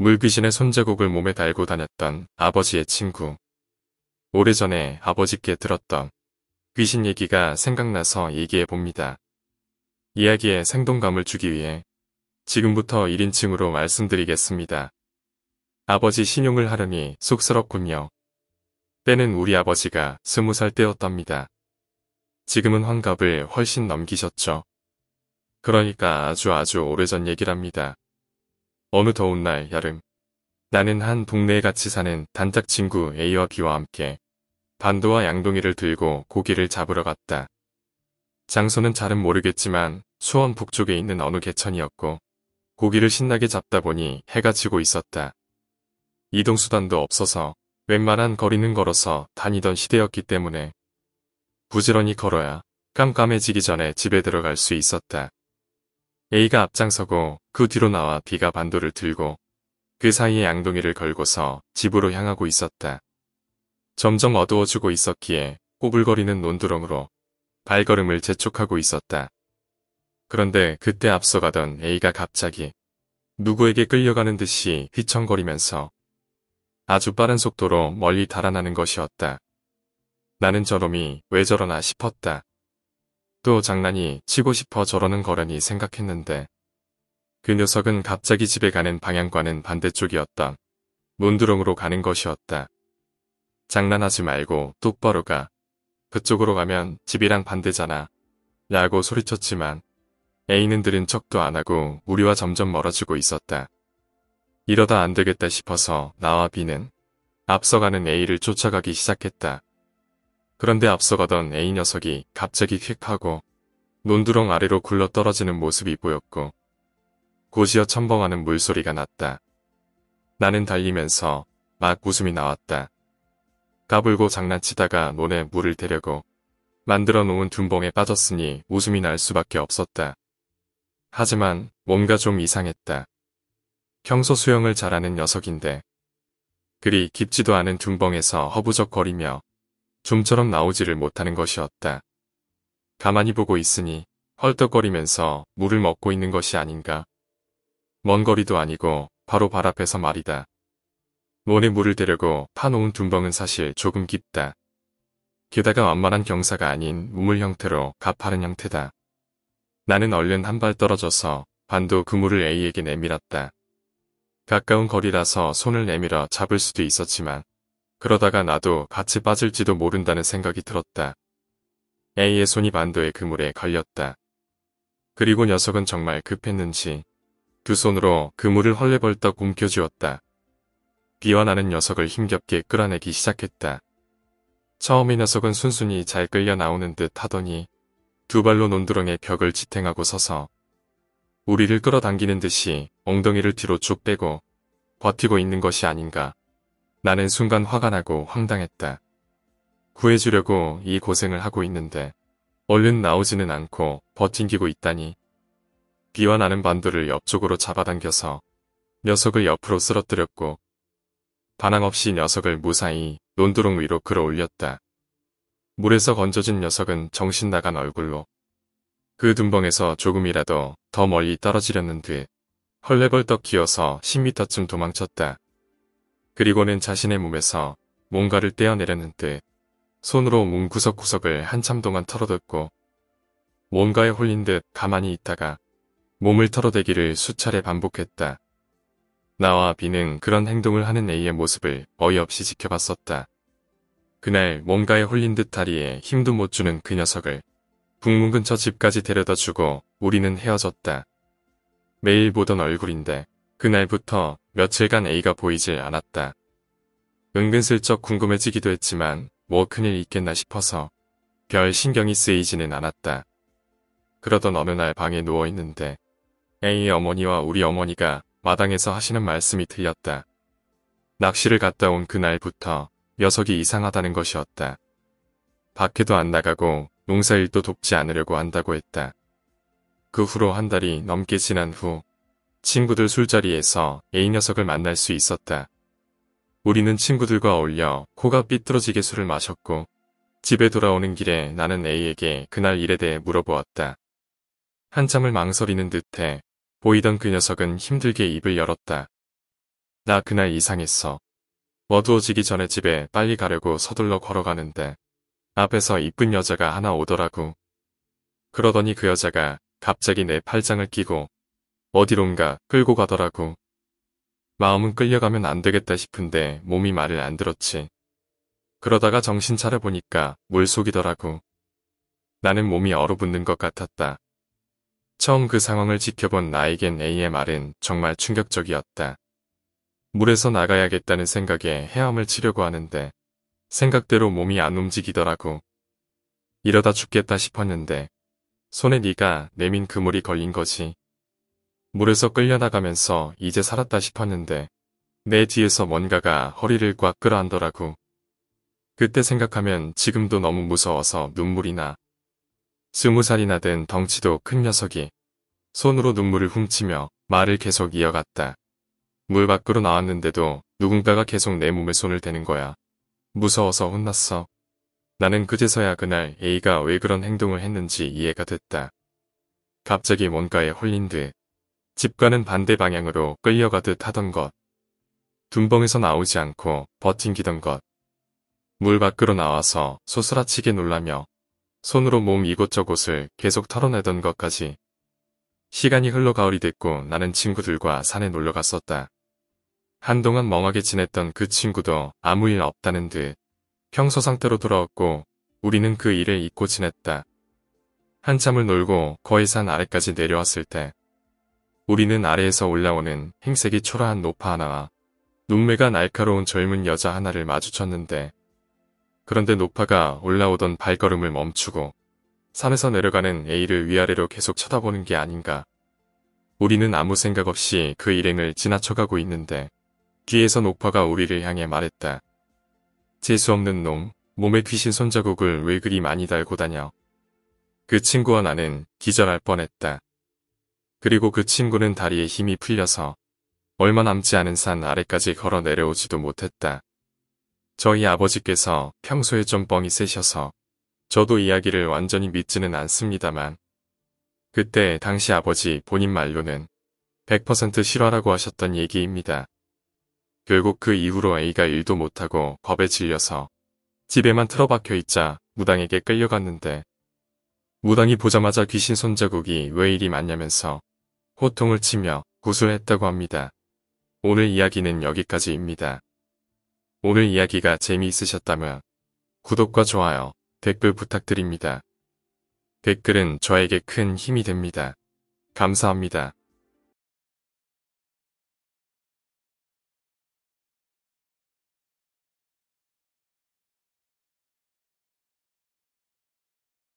물귀신의 손자국을 몸에 달고 다녔던 아버지의 친구. 오래전에 아버지께 들었던 귀신 얘기가 생각나서 얘기해 봅니다. 이야기에 생동감을 주기 위해 지금부터 1인칭으로 말씀드리겠습니다. 아버지 신용을 하려니 쑥스럽군요. 때는 우리 아버지가 스무 살 때였답니다. 지금은 환갑을 훨씬 넘기셨죠. 그러니까 아주 아주 오래전 얘기랍니다. 어느 더운 날 여름 나는 한 동네에 같이 사는 단짝 친구 A와 B와 함께 반도와 양동이를 들고 고기를 잡으러 갔다. 장소는 잘은 모르겠지만 수원 북쪽에 있는 어느 개천이었고 고기를 신나게 잡다 보니 해가 지고 있었다. 이동수단도 없어서 웬만한 거리는 걸어서 다니던 시대였기 때문에 부지런히 걸어야 깜깜해지기 전에 집에 들어갈 수 있었다. A가 앞장서고 그 뒤로 나와 B가 반도를 들고 그 사이에 양동이를 걸고서 집으로 향하고 있었다. 점점 어두워지고 있었기에 꼬불거리는 논두렁으로 발걸음을 재촉하고 있었다. 그런데 그때 앞서가던 A가 갑자기 누구에게 끌려가는 듯이 휘청거리면서 아주 빠른 속도로 멀리 달아나는 것이었다. 나는 저놈이 왜 저러나 싶었다. 또 장난이 치고 싶어 저러는 거라니 생각했는데 그 녀석은 갑자기 집에 가는 방향과는 반대쪽이었다. 문드렁으로 가는 것이었다. 장난하지 말고 똑바로 가. 그쪽으로 가면 집이랑 반대잖아. 라고 소리쳤지만 A는 들은 척도 안 하고 우리와 점점 멀어지고 있었다. 이러다 안 되겠다 싶어서 나와 B는 앞서가는 A를 쫓아가기 시작했다. 그런데 앞서가던 A 녀석이 갑자기 휙 하고 논두렁 아래로 굴러 떨어지는 모습이 보였고 곧이어 첨벙하는 물소리가 났다. 나는 달리면서 막 웃음이 나왔다. 까불고 장난치다가 논에 물을 대려고 만들어 놓은 둔봉에 빠졌으니 웃음이 날 수밖에 없었다. 하지만 뭔가 좀 이상했다. 평소 수영을 잘하는 녀석인데 그리 깊지도 않은 둔봉에서 허부적거리며 좀처럼 나오지를 못하는 것이었다. 가만히 보고 있으니 헐떡거리면서 물을 먹고 있는 것이 아닌가. 먼 거리도 아니고 바로 발 앞에서 말이다. 논에 물을 대려고 파놓은 둔벙은 사실 조금 깊다. 게다가 완만한 경사가 아닌 우물 형태로 가파른 형태다. 나는 얼른 한 발 떨어져서 반도 그물을 A에게 내밀었다. 가까운 거리라서 손을 내밀어 잡을 수도 있었지만 그러다가 나도 같이 빠질지도 모른다는 생각이 들었다. A의 손이 반도의 그물에 걸렸다. 그리고 녀석은 정말 급했는지 두 손으로 그물을 헐레벌떡 움켜쥐었다. B와 나는 녀석을 힘겹게 끌어내기 시작했다. 처음에 녀석은 순순히 잘 끌려 나오는 듯 하더니 두 발로 논두렁의 벽을 지탱하고 서서 우리를 끌어당기는 듯이 엉덩이를 뒤로 쭉 빼고 버티고 있는 것이 아닌가 나는 순간 화가 나고 황당했다. 구해주려고 이 고생을 하고 있는데 얼른 나오지는 않고 버팅기고 있다니. 비와 나는 반도를 옆쪽으로 잡아당겨서 녀석을 옆으로 쓰러뜨렸고 반항 없이 녀석을 무사히 논두렁 위로 끌어올렸다. 물에서 건져진 녀석은 정신 나간 얼굴로 그 둔벙에서 조금이라도 더 멀리 떨어지려는 듯 헐레벌떡 기어서 10m쯤 도망쳤다. 그리고는 자신의 몸에서 뭔가를 떼어내려는 듯 손으로 문 구석구석을 한참 동안 털어뒀고 뭔가에 홀린 듯 가만히 있다가 몸을 털어대기를 수차례 반복했다. 나와 비는 그런 행동을 하는 A의 모습을 어이없이 지켜봤었다. 그날 뭔가에 홀린 듯 다리에 힘도 못 주는 그 녀석을 북문 근처 집까지 데려다 주고 우리는 헤어졌다. 매일 보던 얼굴인데 그날부터 며칠간 A가 보이질 않았다. 은근슬쩍 궁금해지기도 했지만 뭐 큰일 있겠나 싶어서 별 신경이 쓰이지는 않았다. 그러던 어느 날 방에 누워있는데 A의 어머니와 우리 어머니가 마당에서 하시는 말씀이 들렸다. 낚시를 갔다 온 그날부터 녀석이 이상하다는 것이었다. 밖에도 안 나가고 농사일도 돕지 않으려고 한다고 했다. 그 후로 한 달이 넘게 지난 후 친구들 술자리에서 A녀석을 만날 수 있었다. 우리는 친구들과 어울려 코가 삐뚤어지게 술을 마셨고 집에 돌아오는 길에 나는 A에게 그날 일에 대해 물어보았다. 한참을 망설이는 듯해 보이던 그 녀석은 힘들게 입을 열었다. 나 그날 이상했어. 어두워지기 전에 집에 빨리 가려고 서둘러 걸어가는데 앞에서 이쁜 여자가 하나 오더라고. 그러더니 그 여자가 갑자기 내 팔짱을 끼고 어디론가 끌고 가더라고. 마음은 끌려가면 안 되겠다 싶은데 몸이 말을 안 들었지. 그러다가 정신 차려보니까 물속이더라고. 나는 몸이 얼어붙는 것 같았다. 처음 그 상황을 지켜본 나에겐 a 의말은 정말 충격적이었다. 물에서 나가야겠다는 생각에 헤엄을 치려고 하는데 생각대로 몸이 안 움직이더라고. 이러다 죽겠다 싶었는데 손에 네가 내민 그물이 걸린 거지. 물에서 끌려나가면서 이제 살았다 싶었는데 내 뒤에서 뭔가가 허리를 꽉 끌어안더라고. 그때 생각하면 지금도 너무 무서워서 눈물이 나. 스무 살이나 된 덩치도 큰 녀석이 손으로 눈물을 훔치며 말을 계속 이어갔다. 물 밖으로 나왔는데도 누군가가 계속 내 몸에 손을 대는 거야. 무서워서 혼났어. 나는 그제서야 그날 A가 왜 그런 행동을 했는지 이해가 됐다. 갑자기 뭔가에 홀린 듯 집과는 반대 방향으로 끌려가듯 하던 것. 둔벙에서 나오지 않고 버팅기던 것. 물 밖으로 나와서 소스라치게 놀라며 손으로 몸 이곳저곳을 계속 털어내던 것까지. 시간이 흘러 가을이 됐고 나는 친구들과 산에 놀러 갔었다. 한동안 멍하게 지냈던 그 친구도 아무 일 없다는 듯 평소 상태로 돌아왔고 우리는 그 일을 잊고 지냈다. 한참을 놀고 거의 산 아래까지 내려왔을 때 우리는 아래에서 올라오는 행색이 초라한 노파 하나와 눈매가 날카로운 젊은 여자 하나를 마주쳤는데 그런데 노파가 올라오던 발걸음을 멈추고 산에서 내려가는 A를 위아래로 계속 쳐다보는 게 아닌가. 우리는 아무 생각 없이 그 일행을 지나쳐가고 있는데 뒤에서 노파가 우리를 향해 말했다. 재수없는 놈, 몸에 귀신 손자국을 왜 그리 많이 달고 다녀. 그 친구와 나는 기절할 뻔했다. 그리고 그 친구는 다리에 힘이 풀려서 얼마 남지 않은 산 아래까지 걸어 내려오지도 못했다. 저희 아버지께서 평소에 좀 뻥이 세셔서 저도 이야기를 완전히 믿지는 않습니다만 그때 당시 아버지 본인 말로는 100% 실화라고 하셨던 얘기입니다. 결국 그 이후로 A가 일도 못하고 겁에 질려서 집에만 틀어박혀 있자 무당에게 끌려갔는데 무당이 보자마자 귀신 손자국이 왜 이리 많냐면서 호통을 치며 구수했다고 합니다. 오늘 이야기는 여기까지입니다. 오늘 이야기가 재미있으셨다면 구독과 좋아요, 댓글 부탁드립니다. 댓글은 저에게 큰 힘이 됩니다. 감사합니다.